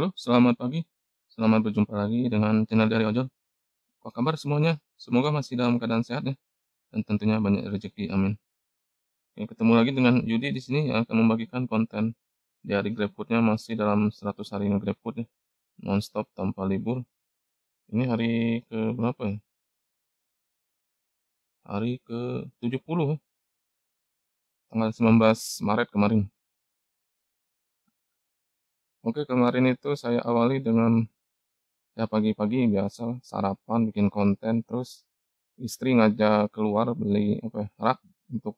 Halo, selamat pagi. Selamat berjumpa lagi dengan channel dari Ojol. Apa kabar semuanya? Semoga masih dalam keadaan sehat ya. Dan tentunya banyak rezeki, amin. Oke, ketemu lagi dengan Yudi di sini yang akan membagikan konten dari GrabFoodnya masih dalam 100 hari GrabFood ya. Non-stop tanpa libur. Ini hari ke berapa ya? Hari ke 70 ya. Tanggal 19 Maret kemarin. Oke, kemarin itu saya awali dengan ya pagi-pagi biasa sarapan, bikin konten, terus istri ngajak keluar beli apa ya, rak untuk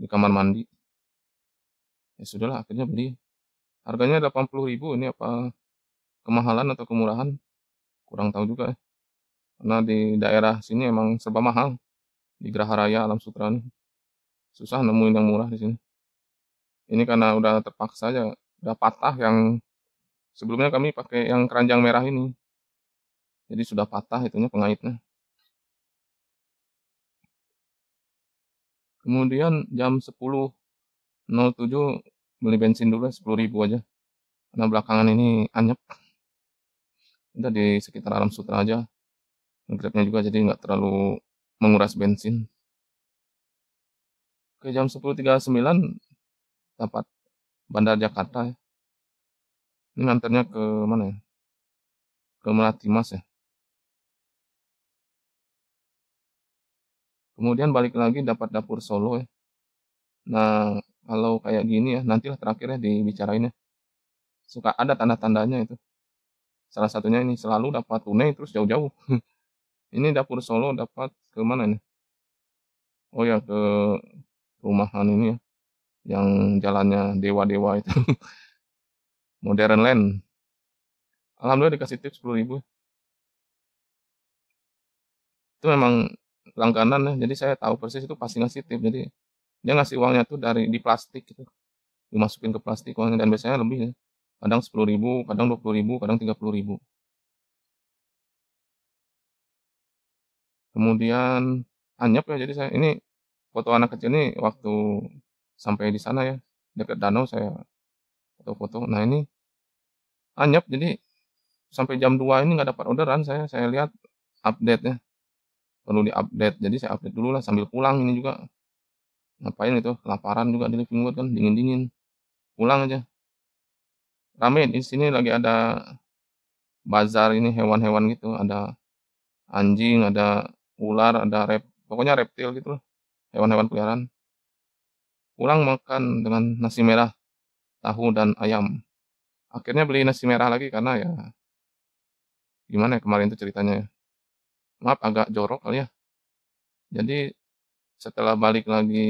di kamar mandi. Ya sudahlah, akhirnya beli. Harganya ribu ini apa kemahalan atau kemurahan? Kurang tahu juga ya. Karena di daerah sini emang serba mahal. Di Graha Raya Alam Sutra nih. Susah nemuin yang murah di sini. Ini karena udah terpaksa aja udah patah yang Sebelumnya kami pakai yang keranjang merah ini. Jadi sudah patah itunya pengaitnya. Kemudian jam 10.07 beli bensin dulu 10 ribu aja. Karena belakangan ini anyep. Udah di sekitar alam sutra aja. Grabnya juga jadi nggak terlalu menguras bensin. Ke jam 10.39 dapat Bandar Jakarta ya. Ini nganternya ke mana ya? Ke Melati Mas ya. Kemudian balik lagi dapat dapur Solo ya. Nah, kalau kayak gini ya, nantilah terakhir ya dibicarain ya. Suka ada tanda-tandanya itu. Salah satunya ini selalu dapat tunai terus jauh-jauh. ini dapur Solo dapat ke mana ya? Oh ya ke rumahan ini ya, yang jalannya dewa-dewa itu. modern land. Alhamdulillah dikasih tips 10 ribu. Itu memang langganan ya, jadi saya tahu persis itu pasti ngasih tip. Jadi dia ngasih uangnya tuh dari di plastik gitu. Dimasukin ke plastik uangnya dan biasanya lebih ya. Kadang 10 ribu, kadang 20 ribu, kadang 30 ribu. Kemudian anyap ya, jadi saya ini foto anak kecil ini waktu sampai di sana ya, dekat danau saya foto-foto. Nah ini anyap jadi sampai jam 2 ini nggak dapat orderan saya saya lihat update ya perlu diupdate jadi saya update dulu lah sambil pulang ini juga ngapain itu kelaparan juga di living kan dingin dingin pulang aja rame di sini lagi ada bazar ini hewan-hewan gitu ada anjing ada ular ada rep pokoknya reptil gitu loh hewan-hewan peliharaan pulang makan dengan nasi merah tahu dan ayam akhirnya beli nasi merah lagi karena ya gimana ya kemarin itu ceritanya ya. maaf agak jorok kali ya jadi setelah balik lagi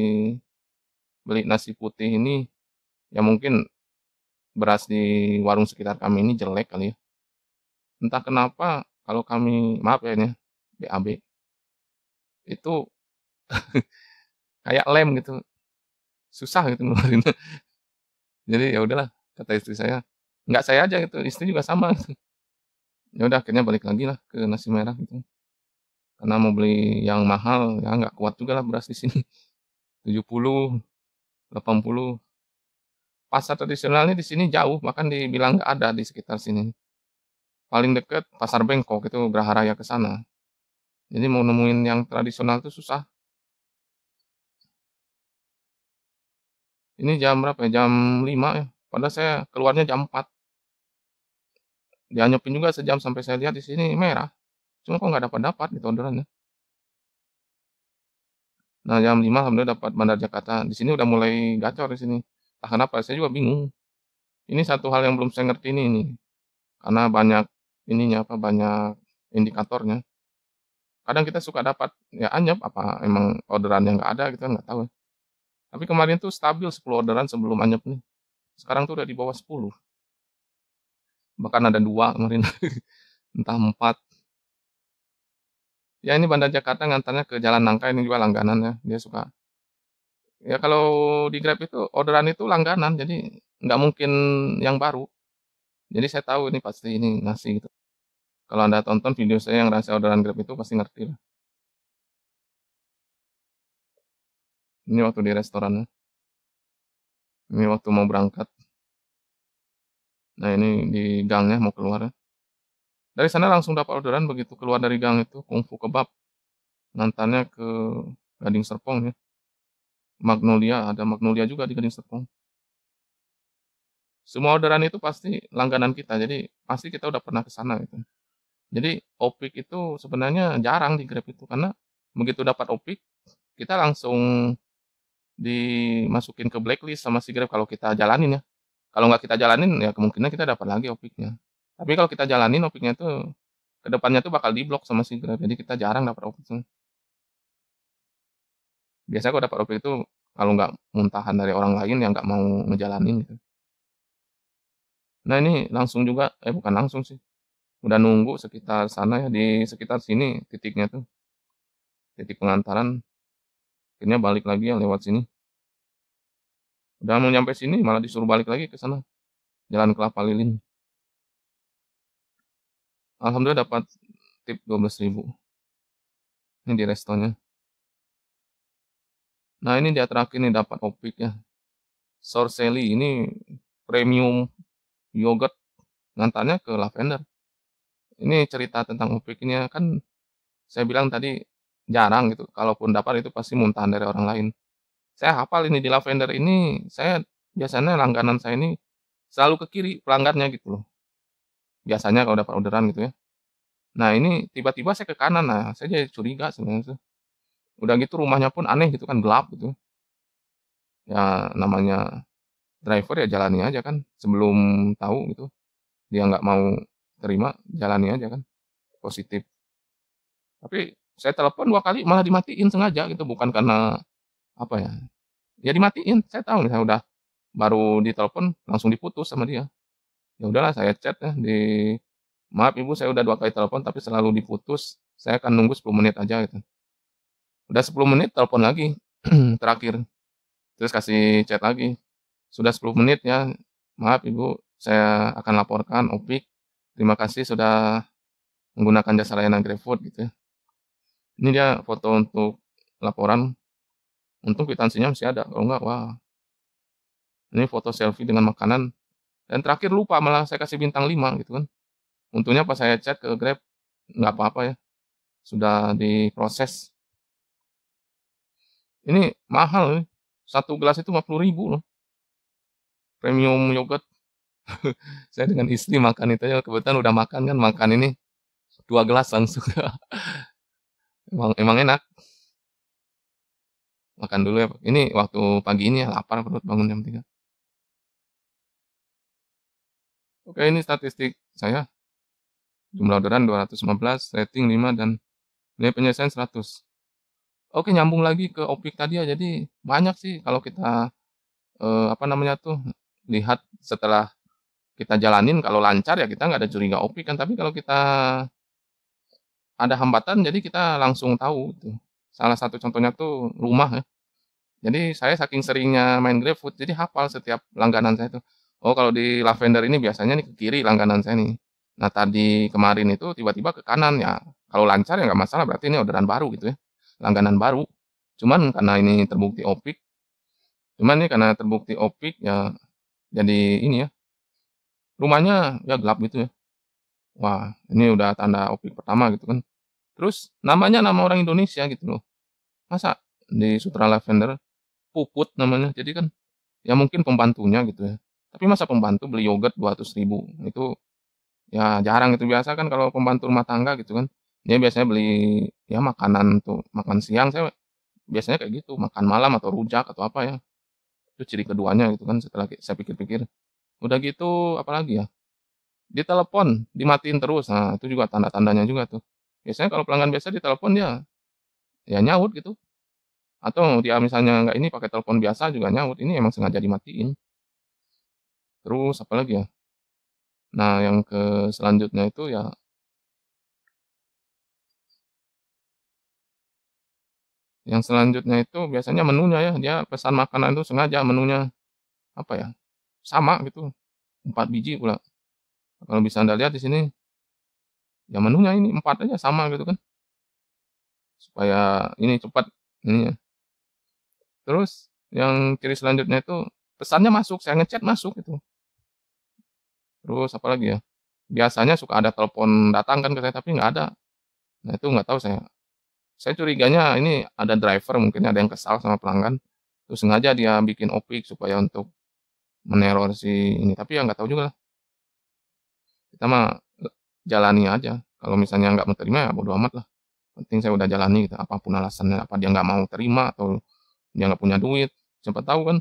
beli nasi putih ini ya mungkin beras di warung sekitar kami ini jelek kali ya entah kenapa kalau kami maaf ya ini BAB ya, itu kayak lem gitu susah gitu ngeluarin jadi ya udahlah kata istri saya nggak saya aja gitu istri juga sama gitu. ya udah akhirnya balik lagi lah ke nasi merah gitu karena mau beli yang mahal ya nggak kuat juga lah beras di sini 70 80 pasar tradisionalnya di sini jauh bahkan dibilang nggak ada di sekitar sini paling deket pasar Bengkok itu berharaya ke sana jadi mau nemuin yang tradisional itu susah ini jam berapa ya jam 5 ya padahal saya keluarnya jam 4 dianyepin juga sejam sampai saya lihat di sini merah cuma kok nggak dapat dapat gitu di orderannya nah jam 5 alhamdulillah dapat bandar Jakarta di sini udah mulai gacor di sini tak kenapa saya juga bingung ini satu hal yang belum saya ngerti ini, ini. karena banyak ininya apa banyak indikatornya kadang kita suka dapat ya anyap apa emang orderan yang nggak ada gitu kan, nggak tahu ya. tapi kemarin tuh stabil 10 orderan sebelum anyap nih sekarang tuh udah di bawah 10 bahkan ada dua kemarin entah empat ya ini Bandar Jakarta ngantarnya ke Jalan Nangka ini juga langganan ya dia suka ya kalau di Grab itu orderan itu langganan jadi nggak mungkin yang baru jadi saya tahu ini pasti ini nasi gitu kalau anda tonton video saya yang rasa orderan Grab itu pasti ngerti lah ini waktu di restorannya ini waktu mau berangkat Nah ini di gangnya mau keluar ya. Dari sana langsung dapat orderan begitu keluar dari gang itu kungfu kebab. Nantannya ke Gading Serpong ya. Magnolia, ada Magnolia juga di Gading Serpong. Semua orderan itu pasti langganan kita, jadi pasti kita udah pernah ke sana gitu. Jadi opik itu sebenarnya jarang di Grab itu karena begitu dapat opik kita langsung dimasukin ke blacklist sama si Grab kalau kita jalanin ya kalau nggak kita jalanin ya kemungkinan kita dapat lagi opiknya tapi kalau kita jalanin opiknya tuh kedepannya tuh bakal diblok sama si Grab jadi kita jarang dapat opik tuh. biasanya kalau dapat opik itu kalau nggak muntahan dari orang lain yang nggak mau ngejalanin gitu nah ini langsung juga eh bukan langsung sih udah nunggu sekitar sana ya di sekitar sini titiknya tuh titik pengantaran akhirnya balik lagi ya lewat sini Udah mau nyampe sini malah disuruh balik lagi ke sana. Jalan Kelapa Lilin. Alhamdulillah dapat tip 12.000. Ini di restonya. Nah, ini dia terakhir ini dapat opik ya. Sorcelli ini premium yogurt ngantarnya ke lavender. Ini cerita tentang opiknya kan saya bilang tadi jarang gitu. Kalaupun dapat itu pasti muntahan dari orang lain saya hafal ini di Lavender ini saya biasanya langganan saya ini selalu ke kiri pelanggannya gitu loh biasanya kalau dapat orderan gitu ya nah ini tiba-tiba saya ke kanan nah saya jadi curiga sebenarnya udah gitu rumahnya pun aneh gitu kan gelap gitu ya namanya driver ya jalani aja kan sebelum tahu gitu dia nggak mau terima jalani aja kan positif tapi saya telepon dua kali malah dimatiin sengaja gitu bukan karena apa ya ya dimatiin saya tahu nih saya udah baru ditelepon langsung diputus sama dia ya udahlah saya chat ya di maaf ibu saya udah dua kali telepon tapi selalu diputus saya akan nunggu 10 menit aja gitu udah 10 menit telepon lagi terakhir terus kasih chat lagi sudah 10 menit ya maaf ibu saya akan laporkan opik terima kasih sudah menggunakan jasa layanan GrabFood gitu ya. ini dia foto untuk laporan Untung kwitansinya masih ada. Kalau enggak, wah. Ini foto selfie dengan makanan. Dan terakhir lupa malah saya kasih bintang 5 gitu kan. Untungnya pas saya chat ke Grab, nggak apa-apa ya. Sudah diproses. Ini mahal. Nih. Satu gelas itu 50 ribu loh. Premium yogurt. saya dengan istri makan itu aja. Kebetulan udah makan kan. Makan ini dua gelas langsung. emang, emang enak makan dulu ya ini waktu pagi ini ya lapar perut bangun jam 3 Oke ini statistik saya jumlah orderan 215 rating 5 dan nilai penyelesaian 100 Oke nyambung lagi ke opik tadi ya jadi banyak sih kalau kita eh, apa namanya tuh lihat setelah kita jalanin kalau lancar ya kita nggak ada curiga opik kan tapi kalau kita ada hambatan jadi kita langsung tahu tuh. Salah satu contohnya tuh rumah ya. Jadi saya saking seringnya main GrabFood, jadi hafal setiap langganan saya tuh. Oh kalau di Lavender ini biasanya nih ke kiri langganan saya nih. Nah tadi kemarin itu tiba-tiba ke kanan ya. Kalau lancar ya nggak masalah, berarti ini orderan baru gitu ya. Langganan baru. Cuman karena ini terbukti opik, cuman ini karena terbukti opik ya jadi ini ya. Rumahnya ya gelap gitu ya. Wah ini udah tanda opik pertama gitu kan. Terus namanya nama orang Indonesia gitu loh. Masa di Sutra Lavender Puput namanya. Jadi kan ya mungkin pembantunya gitu ya. Tapi masa pembantu beli yogurt 200 ribu itu ya jarang itu biasa kan kalau pembantu rumah tangga gitu kan. Dia biasanya beli ya makanan tuh makan siang saya biasanya kayak gitu makan malam atau rujak atau apa ya itu ciri keduanya gitu kan setelah saya pikir-pikir udah gitu apalagi ya ditelepon dimatiin terus nah itu juga tanda-tandanya juga tuh Biasanya kalau pelanggan biasa ditelepon dia ya nyaut gitu. Atau dia misalnya nggak ini pakai telepon biasa juga nyaut. Ini emang sengaja dimatiin. Terus apa lagi ya? Nah yang ke selanjutnya itu ya yang selanjutnya itu biasanya menunya ya dia pesan makanan itu sengaja menunya apa ya sama gitu empat biji pula kalau bisa anda lihat di sini ya menunya ini empat aja sama gitu kan supaya ini cepat ini ya. terus yang ciri selanjutnya itu pesannya masuk saya ngechat masuk gitu terus apa lagi ya biasanya suka ada telepon datang kan ke saya tapi nggak ada nah itu nggak tahu saya saya curiganya ini ada driver mungkin ada yang kesal sama pelanggan terus sengaja dia bikin opik supaya untuk meneror si ini tapi ya nggak tahu juga lah kita mah jalani aja kalau misalnya nggak mau terima ya bodo amat lah penting saya udah jalani gitu apapun alasannya apa dia nggak mau terima atau dia nggak punya duit siapa tahu kan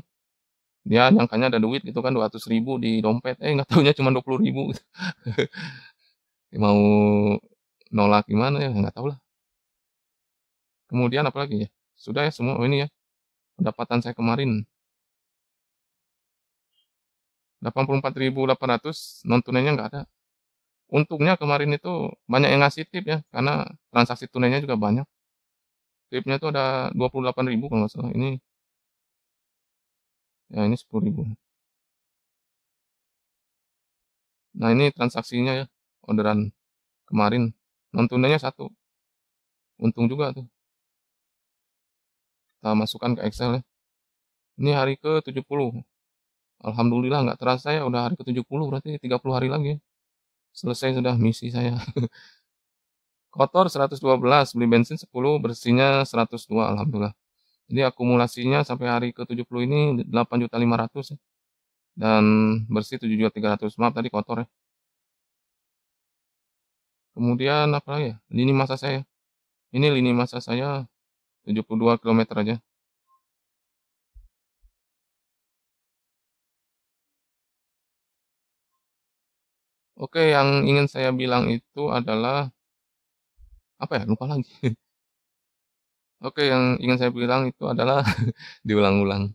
dia nyangkanya ada duit gitu kan 200 ribu di dompet eh nggak tahunya cuma 20 ribu gitu. mau nolak gimana ya nggak tahu lah kemudian apalagi ya sudah ya semua oh ini ya pendapatan saya kemarin 84.800 non tunainya nggak ada untungnya kemarin itu banyak yang ngasih tip ya karena transaksi tunainya juga banyak tipnya itu ada 28.000 kalau nggak salah ini ya ini 10.000 nah ini transaksinya ya orderan kemarin non tunainya satu untung juga tuh kita masukkan ke Excel ya ini hari ke 70 Alhamdulillah nggak terasa ya udah hari ke 70 berarti 30 hari lagi ya selesai sudah misi saya kotor 112 beli bensin 10 bersihnya 102 alhamdulillah jadi akumulasinya sampai hari ke-70 ini 8.500 ya. dan bersih 7.300 maaf tadi kotor ya kemudian apa lagi ya lini masa saya ini lini masa saya 72 km aja Oke, yang ingin saya bilang itu adalah apa ya? Lupa lagi. Oke, yang ingin saya bilang itu adalah diulang-ulang.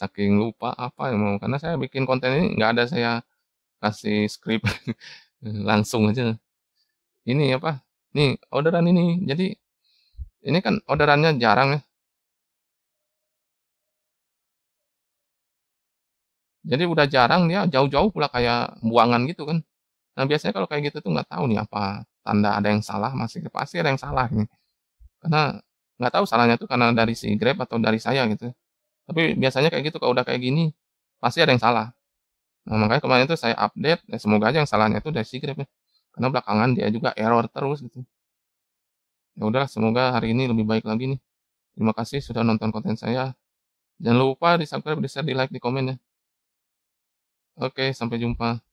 Saking lupa apa yang mau karena saya bikin konten ini nggak ada saya kasih skrip langsung aja. Ini apa? Nih orderan ini. Jadi ini kan orderannya jarang ya Jadi udah jarang dia jauh-jauh pula kayak buangan gitu kan. Nah biasanya kalau kayak gitu tuh nggak tahu nih apa tanda ada yang salah masih pasti ada yang salah nih. Karena nggak tahu salahnya tuh karena dari si Grab atau dari saya gitu. Tapi biasanya kayak gitu kalau udah kayak gini pasti ada yang salah. Nah makanya kemarin tuh saya update, ya semoga aja yang salahnya tuh dari si Grab ya. Karena belakangan dia juga error terus gitu. Ya udahlah semoga hari ini lebih baik lagi nih. Terima kasih sudah nonton konten saya. Jangan lupa di subscribe, di share, di like, di komen ya. Oke, sampai jumpa.